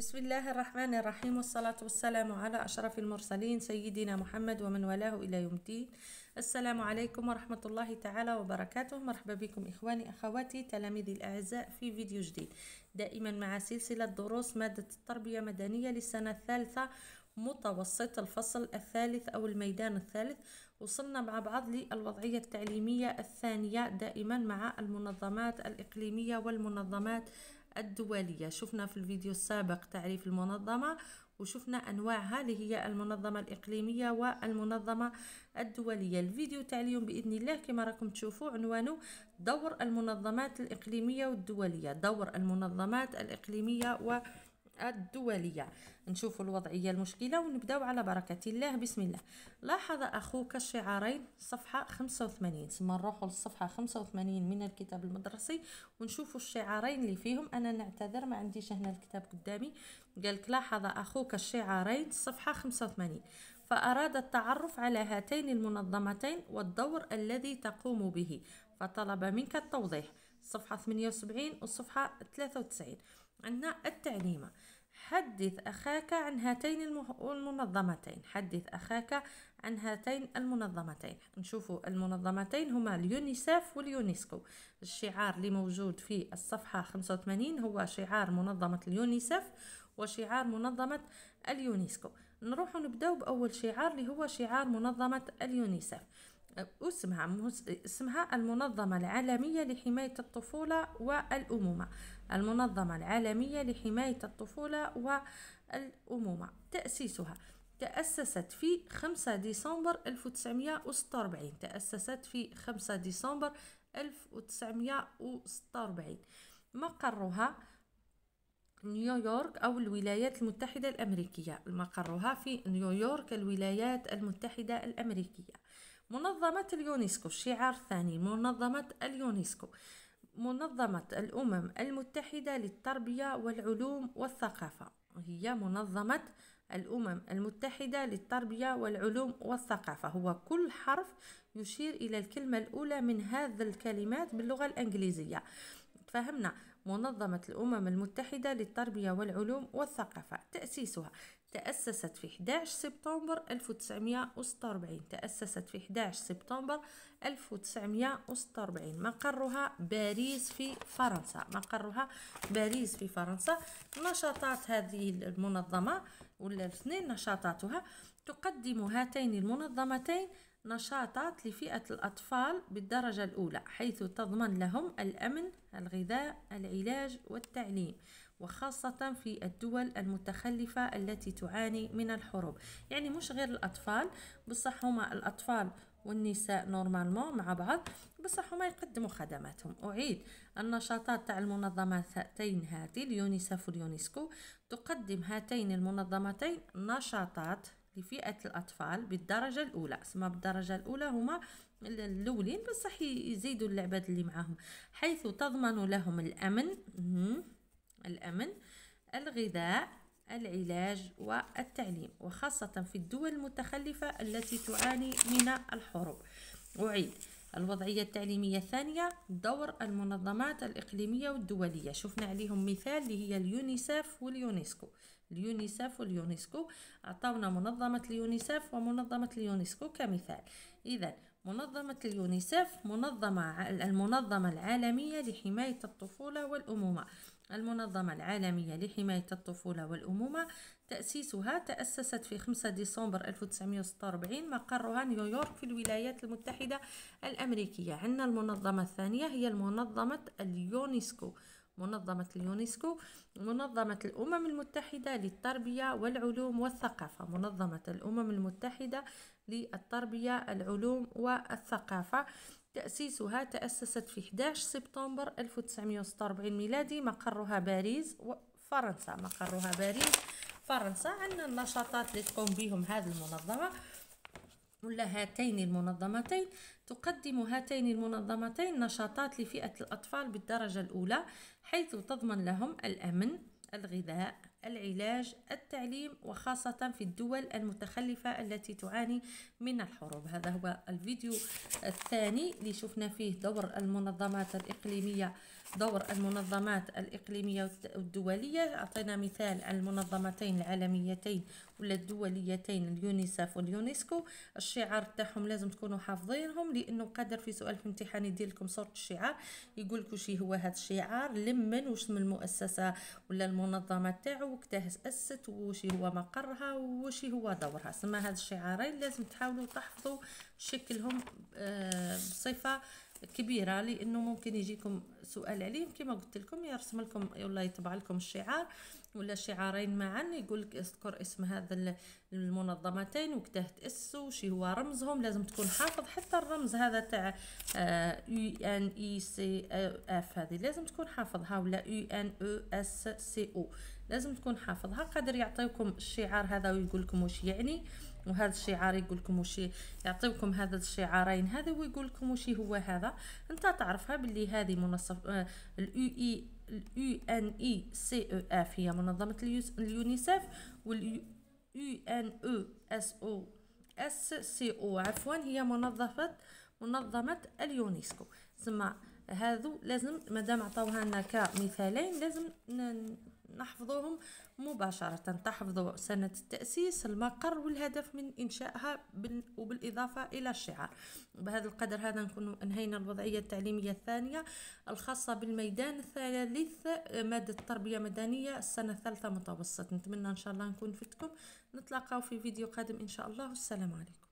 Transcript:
بسم الله الرحمن الرحيم والصلاة والسلام على أشرف المرسلين سيدنا محمد ومن والاه إلى يوم الدين السلام عليكم ورحمة الله تعالى وبركاته مرحبا بكم إخواني أخواتي تلاميذي الأعزاء في فيديو جديد دائما مع سلسلة دروس مادة التربية مدنية للسنة الثالثة متوسط الفصل الثالث أو الميدان الثالث وصلنا مع بعض للوضعية التعليمية الثانية دائما مع المنظمات الإقليمية والمنظمات الدولية شفنا في الفيديو السابق تعريف المنظمة وشفنا أنواعها اللي هي المنظمة الإقليمية والمنظمة الدولية الفيديو تاع اليوم بإذن الله كما راكم تشوفوا عنوانه دور المنظمات الإقليمية والدولية دور المنظمات الإقليمية والدولية الدولية نشوف الوضعية المشكلة ونبداو على بركة الله بسم الله لاحظ أخوك الشعارين صفحة 85 ثم نروحوا للصفحة 85 من الكتاب المدرسي ونشوفوا الشعارين اللي فيهم أنا نعتذر ما عنديش هنا الكتاب قدامي قالك لاحظ أخوك الشعارين صفحة 85 فأراد التعرف على هاتين المنظمتين والدور الذي تقوم به فطلب منك التوضيح الصفحة 78 والصفحة 93 عندنا التعليمة حدث أخاك عن هاتين المنظمتين حدث أخاك عن هاتين المنظمتين نشوفوا المنظمتين هما اليونيسف واليونسكو الشعار اللي موجود في الصفحة 85 هو شعار منظمة اليونيسف وشعار منظمة اليونسكو نروح نبداو بأول شعار اللي هو شعار منظمة اليونيسف اسمها اسمها المنظمة العالمية لحماية الطفولة والأمومة المنظمة العالمية لحماية الطفولة والأمومة تأسيسها تأسست في 5 ديسمبر 1946 تأسست في 5 ديسمبر 1946 مقرها نيويورك أو الولايات المتحدة الأمريكية مقرها في نيويورك الولايات المتحدة الأمريكية منظمة اليونسكو الشعار الثاني منظمة اليونسكو منظمة الأمم المتحدة للتربية والعلوم والثقافة هي منظمة الأمم المتحدة للتربية والعلوم والثقافة هو كل حرف يشير إلى الكلمة الأولى من هذه الكلمات باللغة الإنجليزية فهمنا منظمة الأمم المتحدة للتربية والعلوم والثقافة تأسيسها تأسست في 11 سبتمبر 1946 تأسست في 11 سبتمبر 1946 مقرها باريس في فرنسا مقرها باريس في فرنسا نشاطات هذه المنظمة ولا اثنين نشاطاتها تقدم هاتين المنظمتين نشاطات لفئة الأطفال بالدرجة الأولى حيث تضمن لهم الأمن الغذاء العلاج والتعليم وخاصة في الدول المتخلفة التي تعاني من الحروب يعني مش غير الأطفال بصح هما الأطفال والنساء نورمالمون مع بعض بصح هما يقدموا خدماتهم أعيد النشاطات تاع المنظمتين هاتي اليونيسف واليونسكو تقدم هاتين المنظمتين نشاطات لفئة الأطفال بالدرجة الأولى سما بالدرجة الأولى هما الأولين بصح يزيدوا اللعبات اللي معاهم حيث تضمن لهم الأمن الأمن الغذاء العلاج والتعليم وخاصة في الدول المتخلفة التي تعاني من الحروب أعيد الوضعية التعليمية الثانية دور المنظمات الإقليمية والدولية شفنا عليهم مثال اللي هي اليونيسف واليونسكو اليونيسف واليونسكو أعطونا منظمة اليونيسف ومنظمة اليونسكو كمثال إذا منظمة اليونيسف منظمة المنظمة العالمية لحماية الطفولة والأمومة المنظمة العالمية لحماية الطفولة والأمومة تأسيسها تأسست في 5 ديسمبر 1946 مقرها نيويورك في الولايات المتحدة الأمريكية عندنا المنظمة الثانية هي المنظمة اليونسكو منظمة اليونسكو منظمة الأمم المتحدة للتربية والعلوم والثقافة منظمة الأمم المتحدة للتربية العلوم والثقافة تأسيسها تأسست في 11 سبتمبر 1946 ميلادي مقرها باريس فرنسا مقرها باريس فرنسا عندنا النشاطات اللي تقوم بهم هذه المنظمة ولا هاتين المنظمتين تقدم هاتين المنظمتين نشاطات لفئة الأطفال بالدرجة الأولى حيث تضمن لهم الأمن الغذاء العلاج التعليم وخاصة في الدول المتخلفة التي تعاني من الحروب هذا هو الفيديو الثاني اللي شفنا فيه دور المنظمات الإقليمية دور المنظمات الإقليمية والدولية أعطينا مثال عن المنظمتين العالميتين ولا الدوليتين اليونيسف واليونسكو الشعار تاعهم لازم تكونوا حافظينهم لأنه قادر في سؤال في امتحان يدير لكم صورة الشعار يقول لكم شي هو هذا الشعار لمن واش من المؤسسة ولا المنظمة تاعو وقتها أسست وشي هو مقرها وشي هو دورها سما هاد الشعارين لازم تحاولوا تحفظوا شكلهم آه، بصفة كبيره لانه ممكن يجيكم سؤال عليه كما قلت لكم يرسم لكم ولا يطبع لكم الشعار ولا شعارين معا يقول لك اذكر اسم هذا المنظمتين وكده تأسس شي هو رمزهم لازم تكون حافظ حتى الرمز هذا تاع يو ان اي سي اف هذه لازم تكون حافظها ولا يو ان او e اس سي او لازم تكون حافظها قادر يعطيكم الشعار هذا ويقول لكم واش يعني وهذا الشعار يقول لكم واش يعطيكم هذا الشعارين هذا ويقول لكم واش هو هذا انت تعرفها باللي هذه منصف آه الاو اي اليو ان اي سي او اف هي منظمه اليونيسف واليو ان او اس او اس سي او عفوا هي منظفه منظمه اليونسكو تسمى هذو لازم مادام عطاوها لنا كمثالين لازم نحفظوهم مباشرة تحفظوا سنة التأسيس المقر والهدف من إنشائها وبالإضافة إلى الشعار بهذا القدر هذا نكون أنهينا الوضعية التعليمية الثانية الخاصة بالميدان الثالث مادة التربية المدنية السنة الثالثة متوسط نتمنى إن شاء الله نكون فتكم نتلاقاو في فيديو قادم إن شاء الله والسلام عليكم